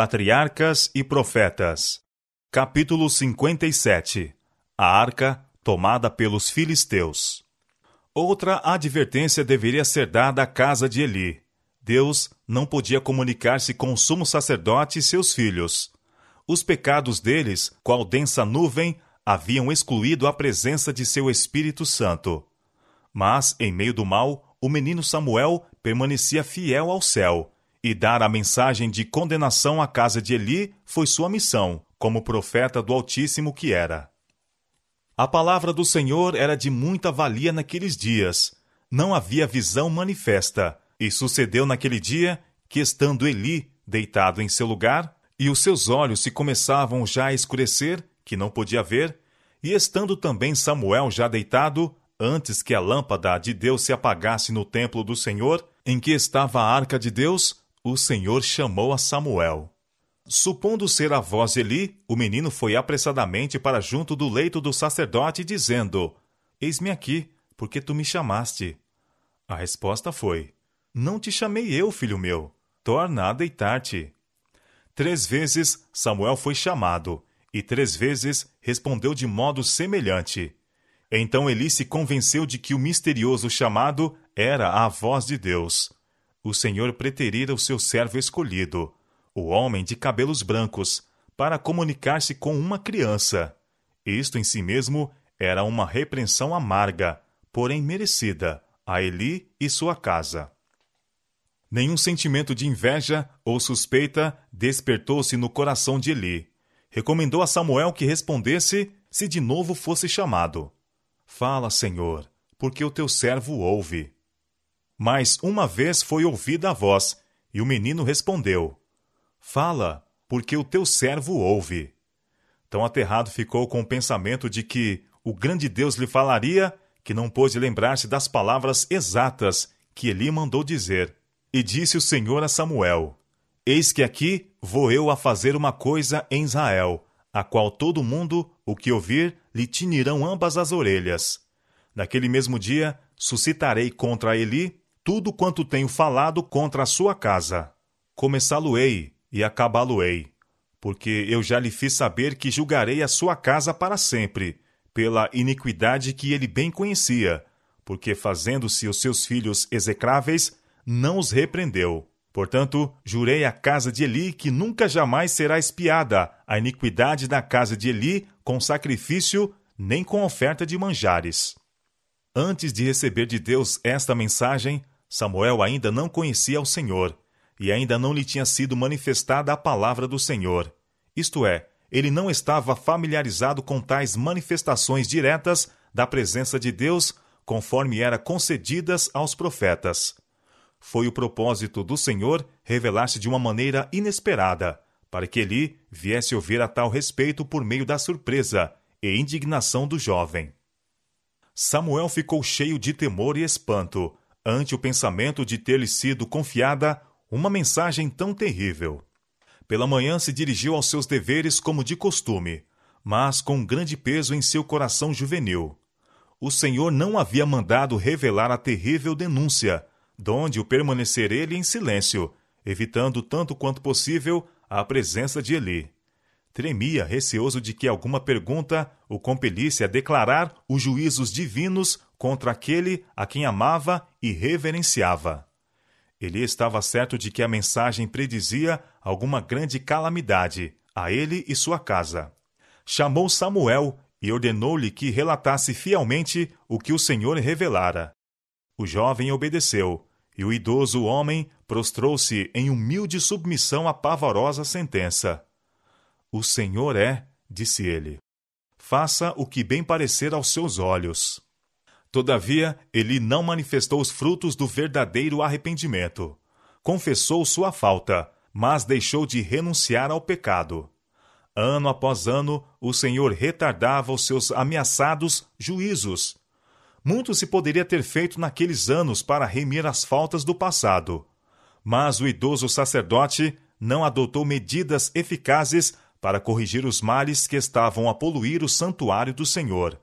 Patriarcas e Profetas. Capítulo 57 A arca tomada pelos filisteus. Outra advertência deveria ser dada à casa de Eli. Deus não podia comunicar-se com o sumo sacerdote e seus filhos. Os pecados deles, qual densa nuvem, haviam excluído a presença de seu Espírito Santo. Mas, em meio do mal, o menino Samuel permanecia fiel ao céu e dar a mensagem de condenação à casa de Eli foi sua missão, como profeta do Altíssimo que era. A palavra do Senhor era de muita valia naqueles dias. Não havia visão manifesta, e sucedeu naquele dia que, estando Eli deitado em seu lugar, e os seus olhos se começavam já a escurecer, que não podia ver, e estando também Samuel já deitado, antes que a lâmpada de Deus se apagasse no templo do Senhor, em que estava a arca de Deus, o Senhor chamou a Samuel. Supondo ser a voz de Eli, o menino foi apressadamente para junto do leito do sacerdote, dizendo: Eis-me aqui, porque tu me chamaste. A resposta foi: Não te chamei eu, filho meu. Torna a deitar-te. Três vezes Samuel foi chamado, e três vezes respondeu de modo semelhante. Então Eli se convenceu de que o misterioso chamado era a voz de Deus o Senhor preterira o seu servo escolhido, o homem de cabelos brancos, para comunicar-se com uma criança. Isto em si mesmo era uma repreensão amarga, porém merecida, a Eli e sua casa. Nenhum sentimento de inveja ou suspeita despertou-se no coração de Eli. Recomendou a Samuel que respondesse se de novo fosse chamado. Fala, Senhor, porque o teu servo ouve. Mas uma vez foi ouvida a voz, e o menino respondeu: Fala, porque o teu servo ouve. Tão aterrado ficou com o pensamento de que o grande Deus lhe falaria, que não pôde lembrar-se das palavras exatas que Ele mandou dizer. E disse o Senhor a Samuel: Eis que aqui vou eu a fazer uma coisa em Israel, a qual todo mundo, o que ouvir, lhe tinirão ambas as orelhas. Naquele mesmo dia suscitarei contra Eli tudo quanto tenho falado contra a sua casa. Começá-lo-ei e acabá-lo-ei, porque eu já lhe fiz saber que julgarei a sua casa para sempre, pela iniquidade que ele bem conhecia, porque fazendo-se os seus filhos execráveis, não os repreendeu. Portanto, jurei à casa de Eli que nunca jamais será espiada a iniquidade da casa de Eli com sacrifício nem com oferta de manjares. Antes de receber de Deus esta mensagem, Samuel ainda não conhecia o Senhor, e ainda não lhe tinha sido manifestada a palavra do Senhor. Isto é, ele não estava familiarizado com tais manifestações diretas da presença de Deus, conforme era concedidas aos profetas. Foi o propósito do Senhor revelar-se de uma maneira inesperada, para que ele viesse ouvir a tal respeito por meio da surpresa e indignação do jovem. Samuel ficou cheio de temor e espanto, ante o pensamento de ter-lhe sido confiada uma mensagem tão terrível. Pela manhã se dirigiu aos seus deveres como de costume, mas com um grande peso em seu coração juvenil. O Senhor não havia mandado revelar a terrível denúncia, donde o permanecer ele em silêncio, evitando tanto quanto possível a presença de Eli. Tremia, receoso de que alguma pergunta o compelisse a declarar os juízos divinos contra aquele a quem amava e reverenciava. Ele estava certo de que a mensagem predizia alguma grande calamidade a ele e sua casa. Chamou Samuel e ordenou-lhe que relatasse fielmente o que o Senhor revelara. O jovem obedeceu, e o idoso homem prostrou-se em humilde submissão à pavorosa sentença. O Senhor é, disse ele. Faça o que bem parecer aos seus olhos. Todavia, ele não manifestou os frutos do verdadeiro arrependimento. Confessou sua falta, mas deixou de renunciar ao pecado. Ano após ano, o Senhor retardava os seus ameaçados juízos. Muito se poderia ter feito naqueles anos para remir as faltas do passado. Mas o idoso sacerdote não adotou medidas eficazes para corrigir os males que estavam a poluir o santuário do Senhor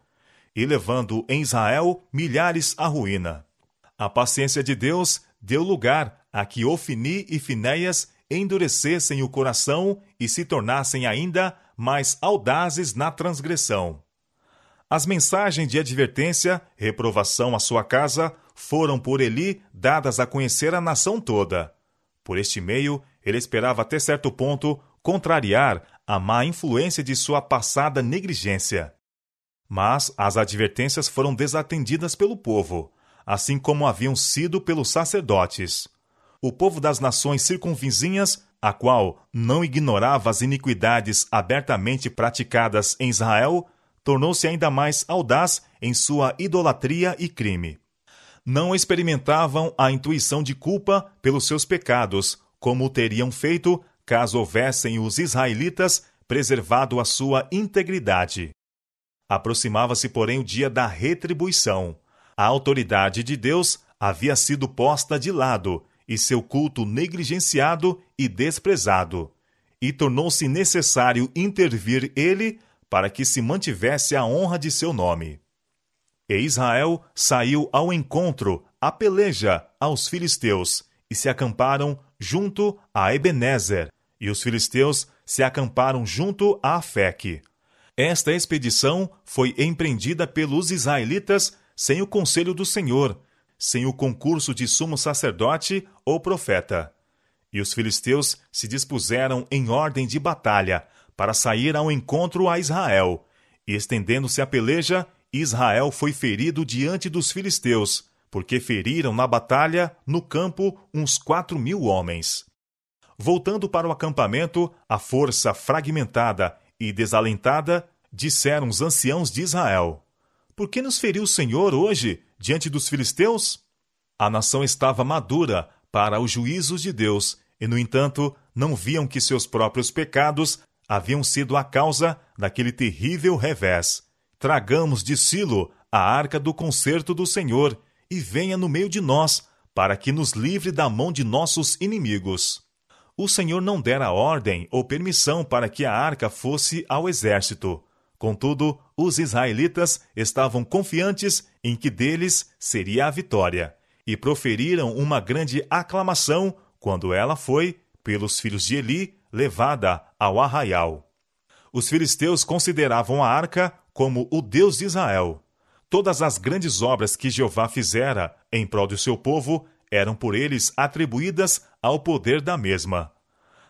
e levando em Israel milhares à ruína. A paciência de Deus deu lugar a que Ofni e Finéias endurecessem o coração e se tornassem ainda mais audazes na transgressão. As mensagens de advertência, reprovação à sua casa, foram por Eli dadas a conhecer a nação toda. Por este meio, ele esperava até certo ponto contrariar a má influência de sua passada negligência. Mas as advertências foram desatendidas pelo povo, assim como haviam sido pelos sacerdotes. O povo das nações circunvizinhas, a qual não ignorava as iniquidades abertamente praticadas em Israel, tornou-se ainda mais audaz em sua idolatria e crime. Não experimentavam a intuição de culpa pelos seus pecados, como teriam feito caso houvessem os israelitas preservado a sua integridade. Aproximava-se, porém, o dia da retribuição. A autoridade de Deus havia sido posta de lado e seu culto negligenciado e desprezado. E tornou-se necessário intervir ele para que se mantivesse a honra de seu nome. E Israel saiu ao encontro, à peleja, aos filisteus, e se acamparam junto a Ebenezer, e os filisteus se acamparam junto a Afeque. Esta expedição foi empreendida pelos israelitas sem o conselho do Senhor, sem o concurso de sumo sacerdote ou profeta. E os filisteus se dispuseram em ordem de batalha para sair ao encontro a Israel. E estendendo-se a peleja, Israel foi ferido diante dos filisteus, porque feriram na batalha, no campo, uns quatro mil homens. Voltando para o acampamento, a força fragmentada e desalentada, disseram os anciãos de Israel: Por que nos feriu o Senhor hoje diante dos filisteus? A nação estava madura para os juízos de Deus e, no entanto, não viam que seus próprios pecados haviam sido a causa daquele terrível revés. Tragamos de Silo a arca do concerto do Senhor e venha no meio de nós, para que nos livre da mão de nossos inimigos o Senhor não dera ordem ou permissão para que a arca fosse ao exército. Contudo, os israelitas estavam confiantes em que deles seria a vitória, e proferiram uma grande aclamação quando ela foi, pelos filhos de Eli, levada ao arraial. Os filisteus consideravam a arca como o Deus de Israel. Todas as grandes obras que Jeová fizera em prol do seu povo eram por eles atribuídas ao poder da mesma.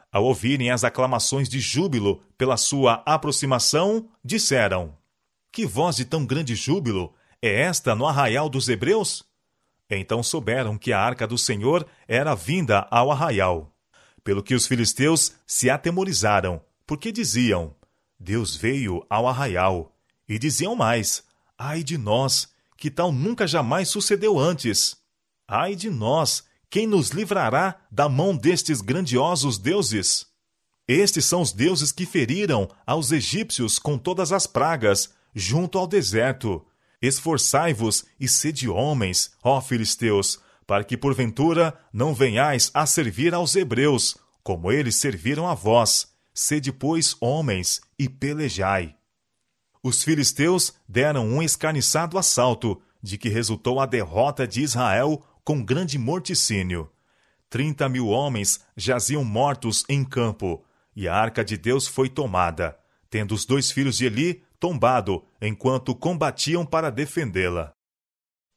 Ao ouvirem as aclamações de júbilo pela sua aproximação, disseram: Que voz de tão grande júbilo é esta no arraial dos Hebreus? Então souberam que a arca do Senhor era vinda ao arraial. Pelo que os filisteus se atemorizaram, porque diziam: Deus veio ao arraial. E diziam mais: Ai de nós, que tal nunca jamais sucedeu antes! Ai de nós, quem nos livrará da mão destes grandiosos deuses? Estes são os deuses que feriram aos egípcios com todas as pragas, junto ao deserto. Esforçai-vos e sede homens, ó filisteus, para que porventura não venhais a servir aos hebreus, como eles serviram a vós. Sede, pois, homens e pelejai. Os filisteus deram um escarniçado assalto, de que resultou a derrota de Israel com grande morticínio. Trinta mil homens jaziam mortos em campo, e a arca de Deus foi tomada, tendo os dois filhos de Eli tombado, enquanto combatiam para defendê-la.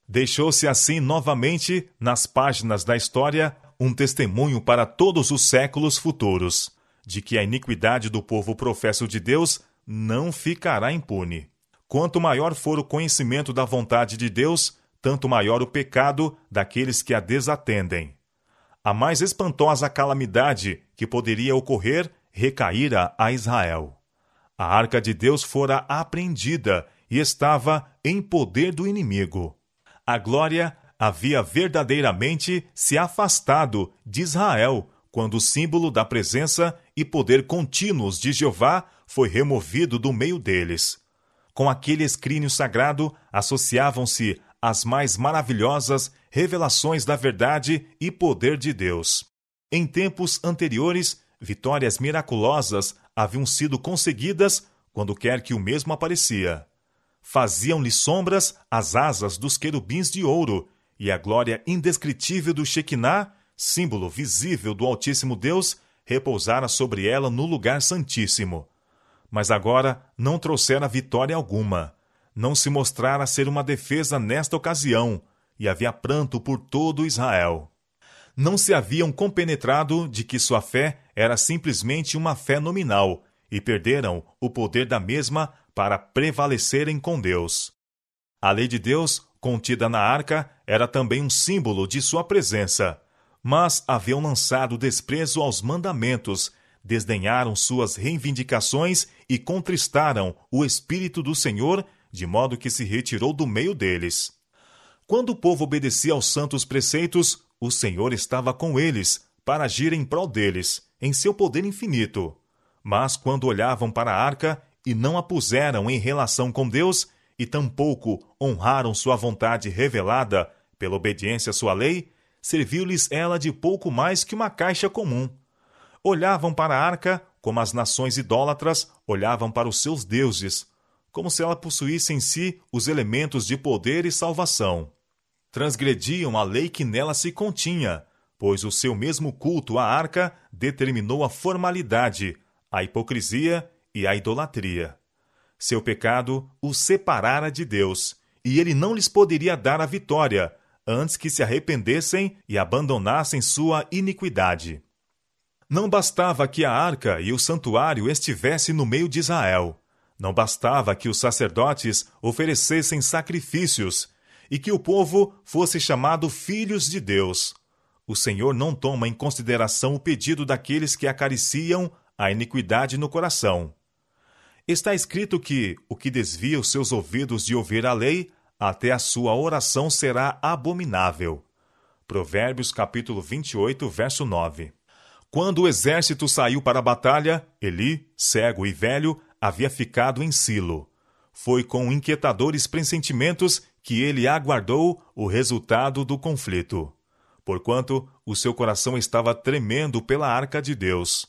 Deixou-se assim novamente, nas páginas da história, um testemunho para todos os séculos futuros, de que a iniquidade do povo professo de Deus não ficará impune. Quanto maior for o conhecimento da vontade de Deus, tanto maior o pecado daqueles que a desatendem. A mais espantosa calamidade que poderia ocorrer recaíra a Israel. A arca de Deus fora apreendida e estava em poder do inimigo. A glória havia verdadeiramente se afastado de Israel quando o símbolo da presença e poder contínuos de Jeová foi removido do meio deles. Com aquele escrínio sagrado associavam-se as mais maravilhosas revelações da verdade e poder de Deus. Em tempos anteriores, vitórias miraculosas haviam sido conseguidas quando quer que o mesmo aparecia. Faziam-lhe sombras as asas dos querubins de ouro e a glória indescritível do Shekinah, símbolo visível do Altíssimo Deus, repousara sobre ela no lugar santíssimo. Mas agora não trouxera vitória alguma não se mostrara ser uma defesa nesta ocasião, e havia pranto por todo Israel. Não se haviam compenetrado de que sua fé era simplesmente uma fé nominal, e perderam o poder da mesma para prevalecerem com Deus. A lei de Deus, contida na arca, era também um símbolo de sua presença, mas haviam lançado desprezo aos mandamentos, desdenharam suas reivindicações e contristaram o Espírito do Senhor de modo que se retirou do meio deles. Quando o povo obedecia aos santos preceitos, o Senhor estava com eles, para agir em prol deles, em seu poder infinito. Mas quando olhavam para a arca e não a puseram em relação com Deus, e tampouco honraram sua vontade revelada pela obediência à sua lei, serviu-lhes ela de pouco mais que uma caixa comum. Olhavam para a arca como as nações idólatras olhavam para os seus deuses, como se ela possuísse em si os elementos de poder e salvação. Transgrediam a lei que nela se continha, pois o seu mesmo culto à arca determinou a formalidade, a hipocrisia e a idolatria. Seu pecado os separara de Deus, e ele não lhes poderia dar a vitória antes que se arrependessem e abandonassem sua iniquidade. Não bastava que a arca e o santuário estivessem no meio de Israel. Não bastava que os sacerdotes oferecessem sacrifícios e que o povo fosse chamado filhos de Deus. O Senhor não toma em consideração o pedido daqueles que acariciam a iniquidade no coração. Está escrito que o que desvia os seus ouvidos de ouvir a lei, até a sua oração será abominável. Provérbios capítulo 28, verso 9. Quando o exército saiu para a batalha, Eli, cego e velho, havia ficado em Silo. Foi com inquietadores pressentimentos que ele aguardou o resultado do conflito, porquanto o seu coração estava tremendo pela arca de Deus.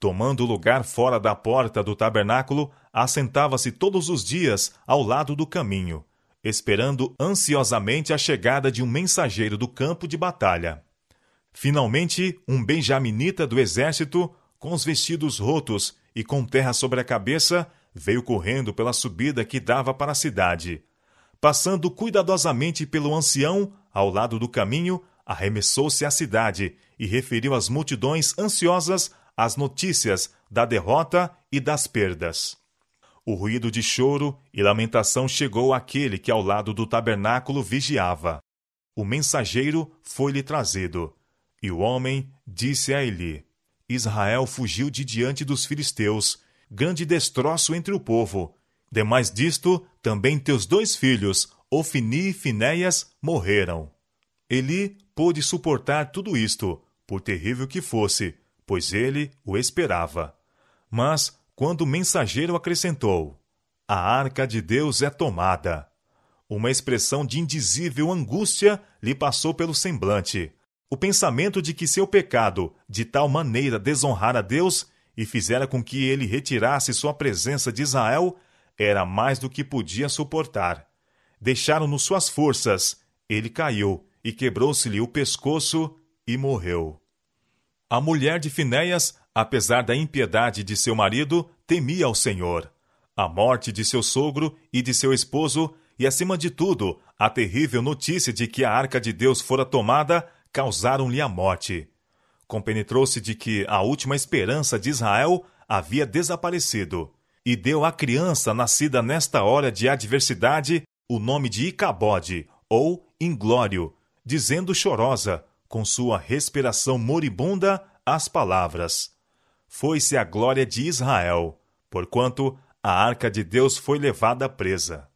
Tomando lugar fora da porta do tabernáculo, assentava-se todos os dias ao lado do caminho, esperando ansiosamente a chegada de um mensageiro do campo de batalha. Finalmente, um benjaminita do exército, com os vestidos rotos e com terra sobre a cabeça, veio correndo pela subida que dava para a cidade. Passando cuidadosamente pelo ancião, ao lado do caminho, arremessou-se à cidade e referiu às multidões ansiosas as notícias da derrota e das perdas. O ruído de choro e lamentação chegou àquele que ao lado do tabernáculo vigiava. O mensageiro foi-lhe trazido. E o homem disse a Eli: Israel fugiu de diante dos filisteus, grande destroço entre o povo. Demais disto, também teus dois filhos, Ofni e Finéias, morreram. Eli pôde suportar tudo isto, por terrível que fosse, pois ele o esperava. Mas, quando o mensageiro acrescentou: A arca de Deus é tomada. Uma expressão de indizível angústia lhe passou pelo semblante. O pensamento de que seu pecado de tal maneira desonrara a Deus e fizera com que ele retirasse sua presença de Israel era mais do que podia suportar. Deixaram-no suas forças, ele caiu e quebrou-se-lhe o pescoço e morreu. A mulher de Finéias, apesar da impiedade de seu marido, temia ao Senhor. A morte de seu sogro e de seu esposo, e acima de tudo, a terrível notícia de que a arca de Deus fora tomada, causaram-lhe a morte. Compenetrou-se de que a última esperança de Israel havia desaparecido, e deu à criança nascida nesta hora de adversidade o nome de Icabode, ou Inglório, dizendo chorosa, com sua respiração moribunda, as palavras: Foi-se a glória de Israel, porquanto a arca de Deus foi levada presa.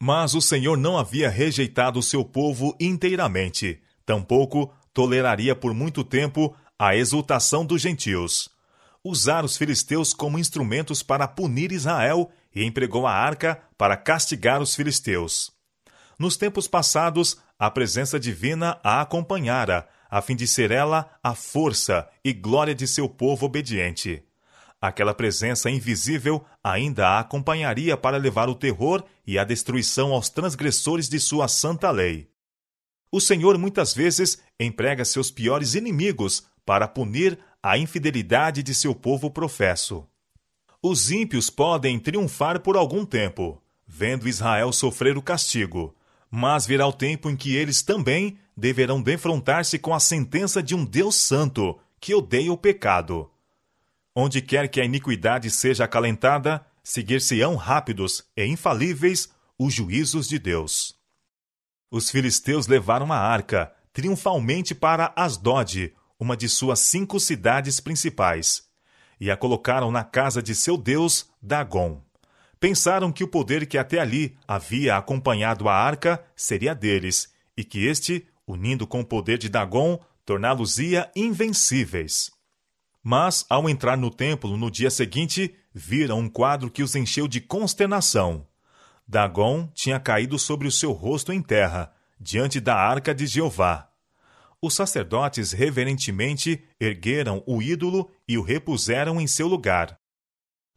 Mas o Senhor não havia rejeitado o seu povo inteiramente, Tampouco toleraria por muito tempo a exultação dos gentios. Usar os filisteus como instrumentos para punir Israel e empregou a arca para castigar os filisteus. Nos tempos passados, a presença divina a acompanhara, a fim de ser ela a força e glória de seu povo obediente. Aquela presença invisível ainda a acompanharia para levar o terror e a destruição aos transgressores de sua santa lei o Senhor muitas vezes emprega seus piores inimigos para punir a infidelidade de seu povo professo. Os ímpios podem triunfar por algum tempo, vendo Israel sofrer o castigo, mas virá o tempo em que eles também deverão defrontar-se com a sentença de um Deus santo que odeia o pecado. Onde quer que a iniquidade seja acalentada, seguir-se-ão rápidos e infalíveis os juízos de Deus os filisteus levaram a arca triunfalmente para Asdod, uma de suas cinco cidades principais, e a colocaram na casa de seu deus, Dagon. Pensaram que o poder que até ali havia acompanhado a arca seria deles, e que este, unindo com o poder de Dagon, torná-los-ia invencíveis. Mas, ao entrar no templo no dia seguinte, viram um quadro que os encheu de consternação. Dagon tinha caído sobre o seu rosto em terra, diante da arca de Jeová. Os sacerdotes reverentemente ergueram o ídolo e o repuseram em seu lugar.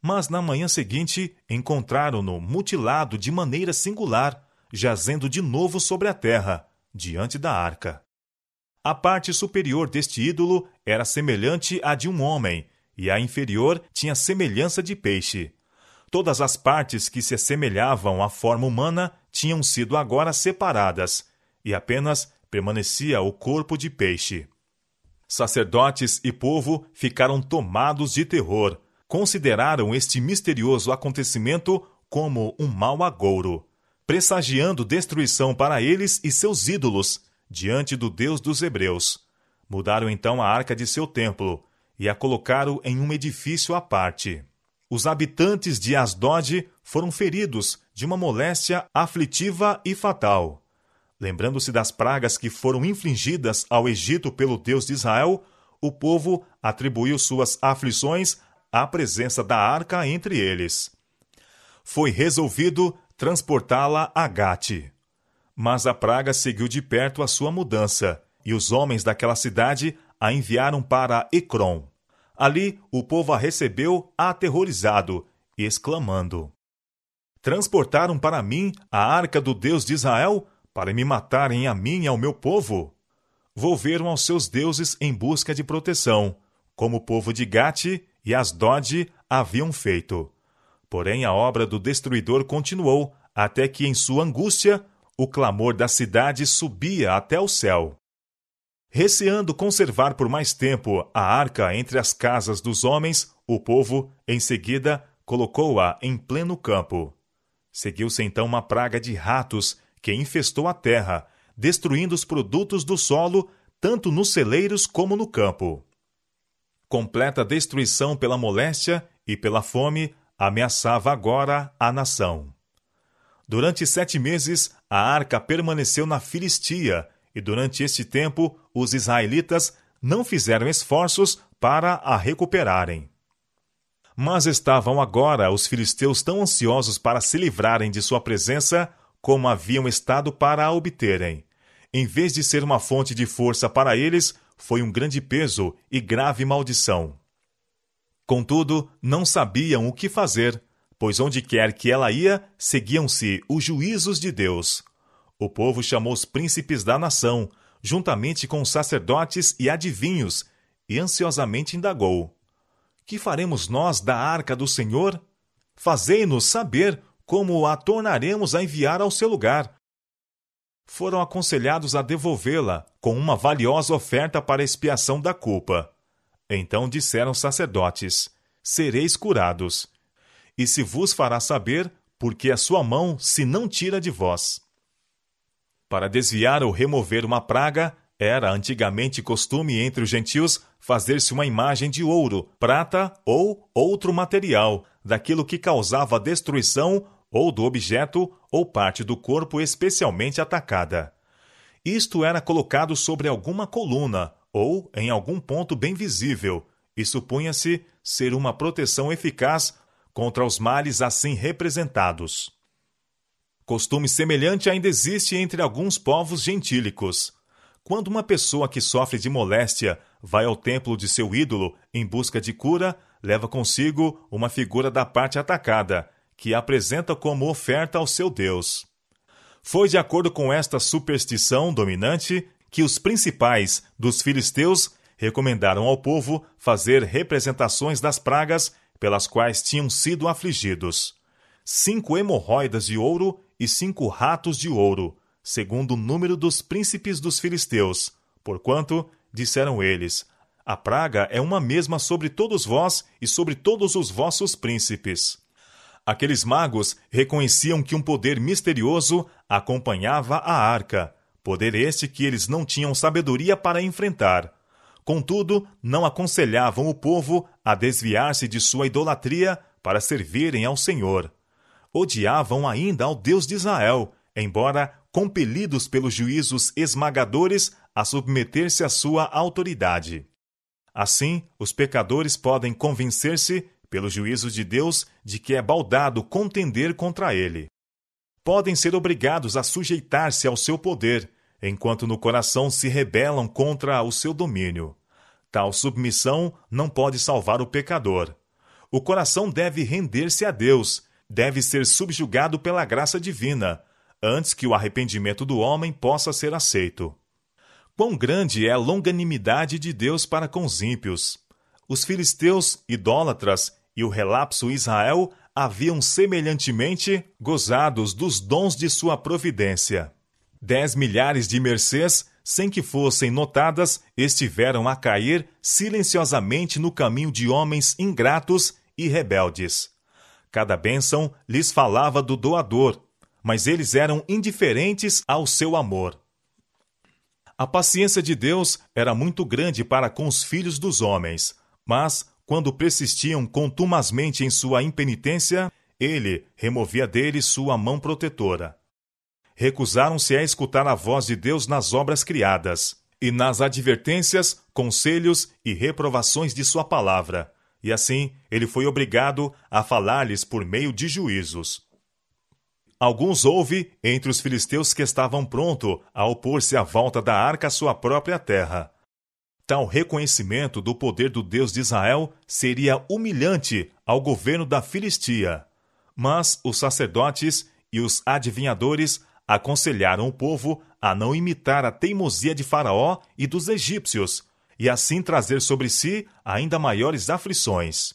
Mas na manhã seguinte encontraram-no mutilado de maneira singular, jazendo de novo sobre a terra, diante da arca. A parte superior deste ídolo era semelhante à de um homem, e a inferior tinha semelhança de peixe. Todas as partes que se assemelhavam à forma humana tinham sido agora separadas, e apenas permanecia o corpo de peixe. Sacerdotes e povo ficaram tomados de terror. Consideraram este misterioso acontecimento como um mau agouro, pressagiando destruição para eles e seus ídolos diante do Deus dos Hebreus. Mudaram então a arca de seu templo e a colocaram em um edifício à parte. Os habitantes de Asdod foram feridos de uma moléstia aflitiva e fatal. Lembrando-se das pragas que foram infligidas ao Egito pelo Deus de Israel, o povo atribuiu suas aflições à presença da arca entre eles. Foi resolvido transportá-la a Gate. Mas a praga seguiu de perto a sua mudança, e os homens daquela cidade a enviaram para Ecrom. Ali o povo a recebeu aterrorizado, exclamando: Transportaram para mim a arca do Deus de Israel para me matarem a mim e ao meu povo? Volveram aos seus deuses em busca de proteção, como o povo de Gate e Asdod haviam feito. Porém, a obra do destruidor continuou, até que, em sua angústia, o clamor da cidade subia até o céu. Receando conservar por mais tempo a arca entre as casas dos homens, o povo, em seguida, colocou-a em pleno campo. Seguiu-se então uma praga de ratos que infestou a terra, destruindo os produtos do solo, tanto nos celeiros como no campo. Completa destruição pela moléstia e pela fome ameaçava agora a nação. Durante sete meses, a arca permaneceu na Filistia, e durante este tempo os israelitas não fizeram esforços para a recuperarem. Mas estavam agora os filisteus tão ansiosos para se livrarem de sua presença como haviam estado para a obterem. Em vez de ser uma fonte de força para eles, foi um grande peso e grave maldição. Contudo, não sabiam o que fazer, pois onde quer que ela ia, seguiam-se os juízos de Deus. O povo chamou os príncipes da nação, juntamente com os sacerdotes e adivinhos, e ansiosamente indagou: Que faremos nós da arca do Senhor? Fazei-nos saber como a tornaremos a enviar ao seu lugar. Foram aconselhados a devolvê-la com uma valiosa oferta para expiação da culpa. Então disseram os sacerdotes: Sereis curados. E se vos fará saber, porque a sua mão se não tira de vós. Para desviar ou remover uma praga, era antigamente costume entre os gentios fazer-se uma imagem de ouro, prata ou outro material daquilo que causava destruição ou do objeto ou parte do corpo especialmente atacada. Isto era colocado sobre alguma coluna ou em algum ponto bem visível e supunha-se ser uma proteção eficaz contra os males assim representados. Costume semelhante ainda existe entre alguns povos gentílicos. Quando uma pessoa que sofre de moléstia vai ao templo de seu ídolo em busca de cura, leva consigo uma figura da parte atacada, que a apresenta como oferta ao seu Deus. Foi de acordo com esta superstição dominante que os principais dos filisteus recomendaram ao povo fazer representações das pragas pelas quais tinham sido afligidos. Cinco hemorroidas de ouro e cinco ratos de ouro, segundo o número dos príncipes dos filisteus, porquanto, disseram eles, a praga é uma mesma sobre todos vós e sobre todos os vossos príncipes. Aqueles magos reconheciam que um poder misterioso acompanhava a arca, poder este que eles não tinham sabedoria para enfrentar. Contudo, não aconselhavam o povo a desviar-se de sua idolatria para servirem ao Senhor odiavam ainda ao Deus de Israel, embora compelidos pelos juízos esmagadores a submeter-se à sua autoridade. Assim, os pecadores podem convencer-se, pelo juízo de Deus, de que é baldado contender contra ele. Podem ser obrigados a sujeitar-se ao seu poder, enquanto no coração se rebelam contra o seu domínio. Tal submissão não pode salvar o pecador. O coração deve render-se a Deus, deve ser subjugado pela graça divina, antes que o arrependimento do homem possa ser aceito. Quão grande é a longanimidade de Deus para com os ímpios! Os filisteus, idólatras, e o relapso Israel haviam semelhantemente gozados dos dons de sua providência. Dez milhares de mercês, sem que fossem notadas, estiveram a cair silenciosamente no caminho de homens ingratos e rebeldes. Cada bênção lhes falava do doador, mas eles eram indiferentes ao seu amor. A paciência de Deus era muito grande para com os filhos dos homens, mas, quando persistiam contumazmente em sua impenitência, ele removia deles sua mão protetora. Recusaram-se a escutar a voz de Deus nas obras criadas, e nas advertências, conselhos e reprovações de sua palavra, e assim ele foi obrigado a falar-lhes por meio de juízos. Alguns houve entre os filisteus que estavam pronto a opor-se à volta da arca à sua própria terra. Tal reconhecimento do poder do Deus de Israel seria humilhante ao governo da Filistia. Mas os sacerdotes e os adivinhadores aconselharam o povo a não imitar a teimosia de Faraó e dos egípcios, e assim trazer sobre si ainda maiores aflições.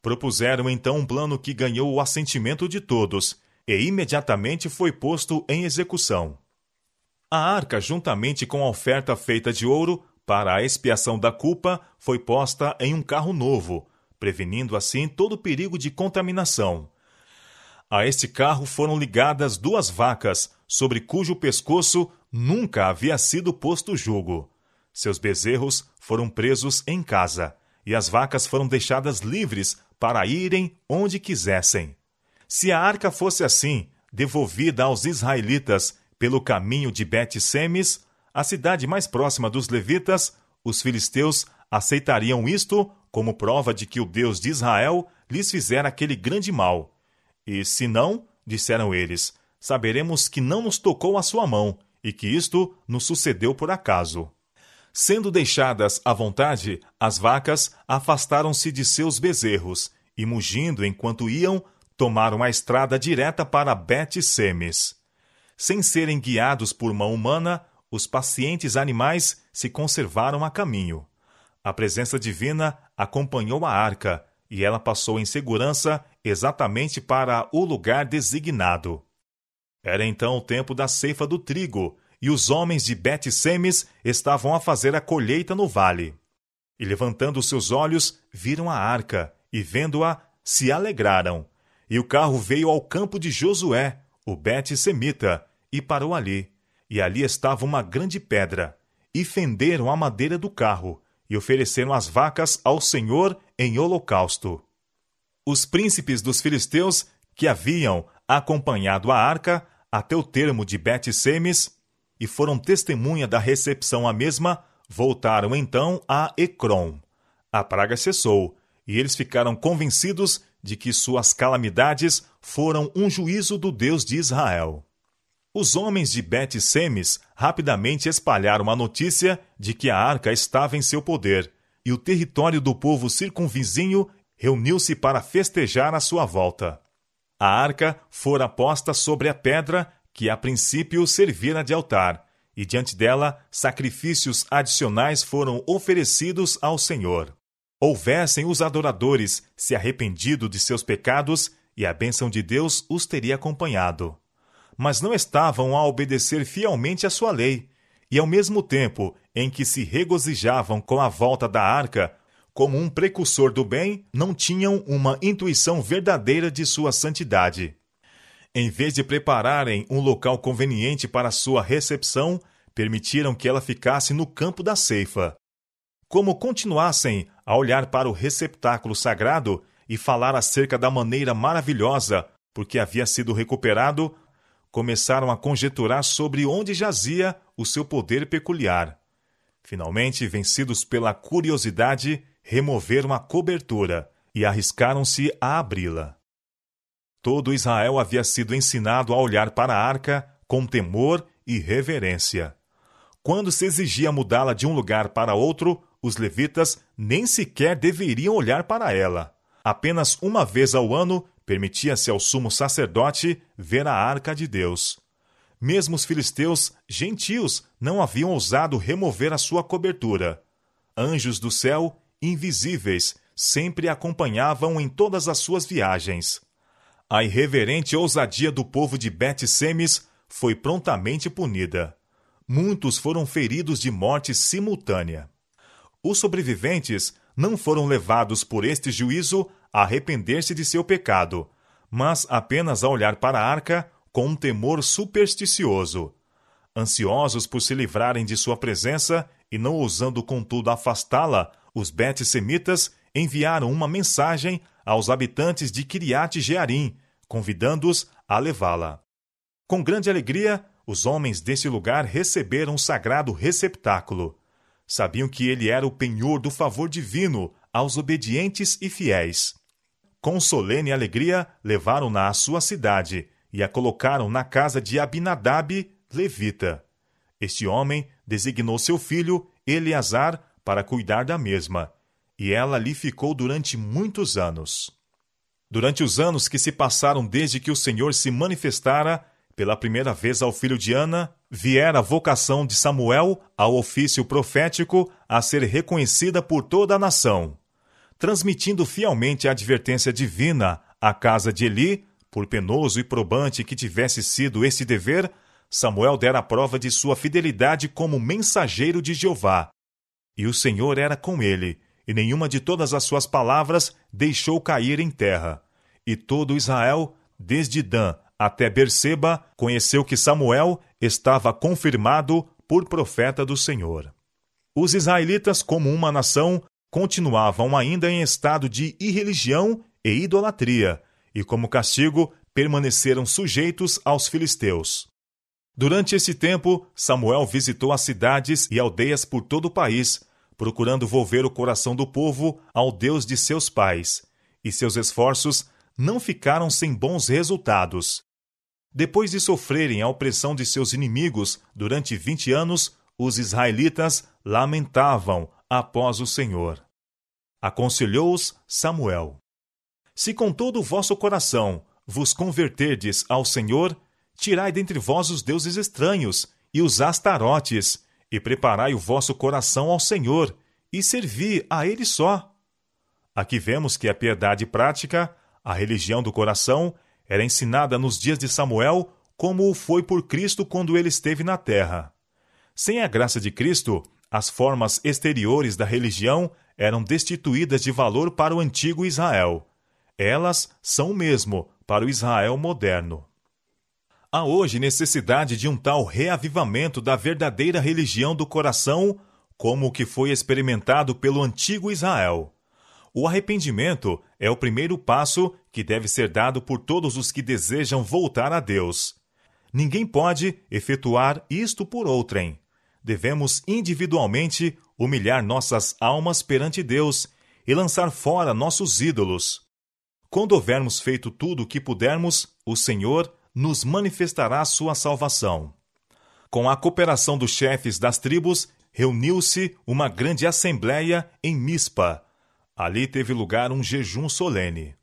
Propuseram então um plano que ganhou o assentimento de todos e imediatamente foi posto em execução. A arca, juntamente com a oferta feita de ouro para a expiação da culpa, foi posta em um carro novo, prevenindo assim todo o perigo de contaminação. A este carro foram ligadas duas vacas, sobre cujo pescoço nunca havia sido posto jugo. Seus bezerros foram presos em casa, e as vacas foram deixadas livres para irem onde quisessem. Se a arca fosse assim, devolvida aos israelitas pelo caminho de Bet-Semes, a cidade mais próxima dos levitas, os filisteus aceitariam isto como prova de que o Deus de Israel lhes fizera aquele grande mal. E se não, disseram eles, saberemos que não nos tocou a sua mão e que isto nos sucedeu por acaso. Sendo deixadas à vontade, as vacas afastaram-se de seus bezerros e, mugindo enquanto iam, tomaram a estrada direta para bet -Semes. Sem serem guiados por mão humana, os pacientes animais se conservaram a caminho. A presença divina acompanhou a arca e ela passou em segurança exatamente para o lugar designado. Era então o tempo da ceifa do trigo, e os homens de Bet-Semes estavam a fazer a colheita no vale. E levantando seus olhos, viram a arca, e vendo-a, se alegraram. E o carro veio ao campo de Josué, o Bet-Semita, e parou ali. E ali estava uma grande pedra. E fenderam a madeira do carro, e ofereceram as vacas ao Senhor em holocausto. Os príncipes dos filisteus, que haviam acompanhado a arca até o termo de Bet-Semes, e foram testemunha da recepção à mesma, voltaram então a Ecrom. A praga cessou, e eles ficaram convencidos de que suas calamidades foram um juízo do Deus de Israel. Os homens de Bet-Semes rapidamente espalharam a notícia de que a arca estava em seu poder, e o território do povo circunvizinho reuniu-se para festejar a sua volta. A arca fora posta sobre a pedra que a princípio servira de altar, e diante dela sacrifícios adicionais foram oferecidos ao Senhor. Houvessem os adoradores se arrependido de seus pecados, e a bênção de Deus os teria acompanhado. Mas não estavam a obedecer fielmente a sua lei, e ao mesmo tempo em que se regozijavam com a volta da arca, como um precursor do bem, não tinham uma intuição verdadeira de sua santidade. Em vez de prepararem um local conveniente para sua recepção, permitiram que ela ficasse no campo da ceifa. Como continuassem a olhar para o receptáculo sagrado e falar acerca da maneira maravilhosa por que havia sido recuperado, começaram a conjeturar sobre onde jazia o seu poder peculiar. Finalmente, vencidos pela curiosidade, removeram a cobertura e arriscaram-se a abri-la todo Israel havia sido ensinado a olhar para a arca com temor e reverência. Quando se exigia mudá-la de um lugar para outro, os levitas nem sequer deveriam olhar para ela. Apenas uma vez ao ano permitia-se ao sumo sacerdote ver a arca de Deus. Mesmo os filisteus, gentios, não haviam ousado remover a sua cobertura. Anjos do céu, invisíveis, sempre acompanhavam em todas as suas viagens. A irreverente ousadia do povo de Bet-Semes foi prontamente punida. Muitos foram feridos de morte simultânea. Os sobreviventes não foram levados por este juízo a arrepender-se de seu pecado, mas apenas a olhar para a arca com um temor supersticioso. Ansiosos por se livrarem de sua presença e não ousando contudo afastá-la, os bet-semitas enviaram uma mensagem aos habitantes de Kiriat Jearim, convidando-os a levá-la. Com grande alegria, os homens desse lugar receberam o sagrado receptáculo. Sabiam que ele era o penhor do favor divino aos obedientes e fiéis. Com solene alegria, levaram-na à sua cidade e a colocaram na casa de Abinadab, levita. Este homem designou seu filho, Eleazar, para cuidar da mesma e ela ali ficou durante muitos anos. Durante os anos que se passaram desde que o Senhor se manifestara pela primeira vez ao filho de Ana, viera a vocação de Samuel ao ofício profético a ser reconhecida por toda a nação, transmitindo fielmente a advertência divina à casa de Eli, por penoso e probante que tivesse sido esse dever, Samuel dera prova de sua fidelidade como mensageiro de Jeová. E o Senhor era com ele, e nenhuma de todas as suas palavras deixou cair em terra. E todo Israel, desde Dan até Berseba, conheceu que Samuel estava confirmado por profeta do Senhor. Os israelitas, como uma nação, continuavam ainda em estado de irreligião e idolatria, e como castigo permaneceram sujeitos aos filisteus. Durante esse tempo, Samuel visitou as cidades e aldeias por todo o país, procurando volver o coração do povo ao Deus de seus pais, e seus esforços não ficaram sem bons resultados. Depois de sofrerem a opressão de seus inimigos durante vinte anos, os israelitas lamentavam após o Senhor. Aconselhou-os Samuel: Se com todo o vosso coração vos converterdes ao Senhor, tirai dentre vós os deuses estranhos e os astarotes, e preparai o vosso coração ao Senhor, e servi a Ele só. Aqui vemos que a piedade prática, a religião do coração, era ensinada nos dias de Samuel, como o foi por Cristo quando ele esteve na terra. Sem a graça de Cristo, as formas exteriores da religião eram destituídas de valor para o antigo Israel. Elas são mesmo para o Israel moderno. Há hoje necessidade de um tal reavivamento da verdadeira religião do coração, como o que foi experimentado pelo antigo Israel. O arrependimento é o primeiro passo que deve ser dado por todos os que desejam voltar a Deus. Ninguém pode efetuar isto por outrem. Devemos individualmente humilhar nossas almas perante Deus e lançar fora nossos ídolos. Quando houvermos feito tudo o que pudermos, o Senhor nos manifestará sua salvação. Com a cooperação dos chefes das tribos, reuniu-se uma grande assembleia em Mispa. Ali teve lugar um jejum solene.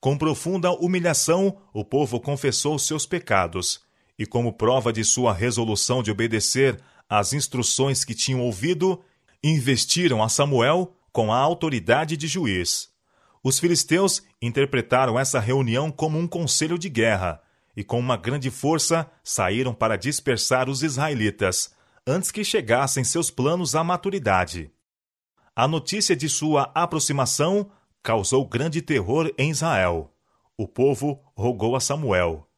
Com profunda humilhação, o povo confessou seus pecados, e como prova de sua resolução de obedecer às instruções que tinham ouvido, investiram a Samuel com a autoridade de juiz. Os filisteus interpretaram essa reunião como um conselho de guerra e com uma grande força saíram para dispersar os israelitas, antes que chegassem seus planos à maturidade. A notícia de sua aproximação causou grande terror em Israel. O povo rogou a Samuel: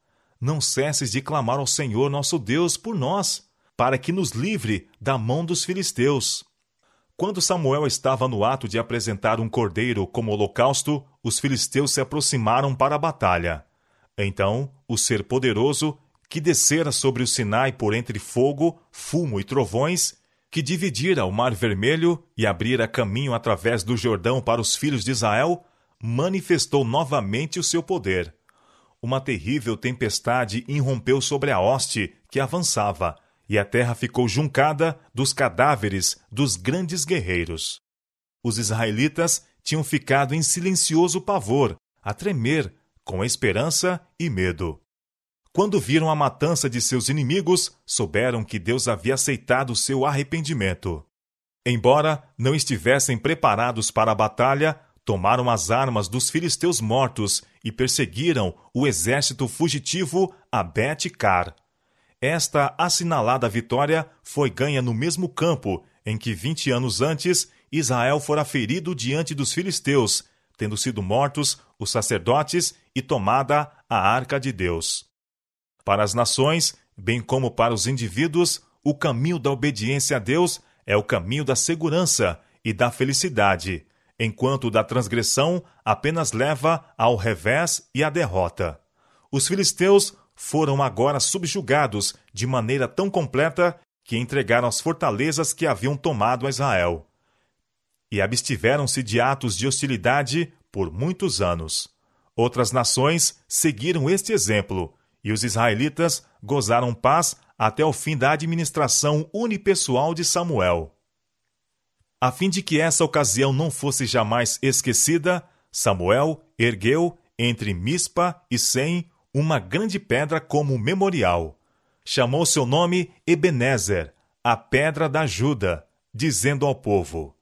Não cesses de clamar ao Senhor nosso Deus por nós, para que nos livre da mão dos filisteus. Quando Samuel estava no ato de apresentar um cordeiro como holocausto, os filisteus se aproximaram para a batalha. Então o ser poderoso, que descera sobre o Sinai por entre fogo, fumo e trovões, que dividira o Mar Vermelho e abrira caminho através do Jordão para os filhos de Israel, manifestou novamente o seu poder. Uma terrível tempestade irrompeu sobre a hoste que avançava, e a terra ficou juncada dos cadáveres dos grandes guerreiros. Os israelitas tinham ficado em silencioso pavor, a tremer com esperança e medo. Quando viram a matança de seus inimigos, souberam que Deus havia aceitado seu arrependimento. Embora não estivessem preparados para a batalha, tomaram as armas dos filisteus mortos e perseguiram o exército fugitivo a Bet-Car. Esta assinalada vitória foi ganha no mesmo campo em que, vinte anos antes, Israel fora ferido diante dos filisteus tendo sido mortos os sacerdotes e tomada a arca de Deus. Para as nações, bem como para os indivíduos, o caminho da obediência a Deus é o caminho da segurança e da felicidade, enquanto o da transgressão apenas leva ao revés e à derrota. Os filisteus foram agora subjugados de maneira tão completa que entregaram as fortalezas que haviam tomado a Israel e abstiveram-se de atos de hostilidade por muitos anos. Outras nações seguiram este exemplo, e os israelitas gozaram paz até o fim da administração unipessoal de Samuel. A fim de que essa ocasião não fosse jamais esquecida, Samuel ergueu entre Mispa e Sem uma grande pedra como memorial. Chamou seu nome Ebenezer, a pedra da ajuda, dizendo ao povo: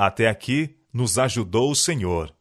até aqui nos ajudou o Senhor.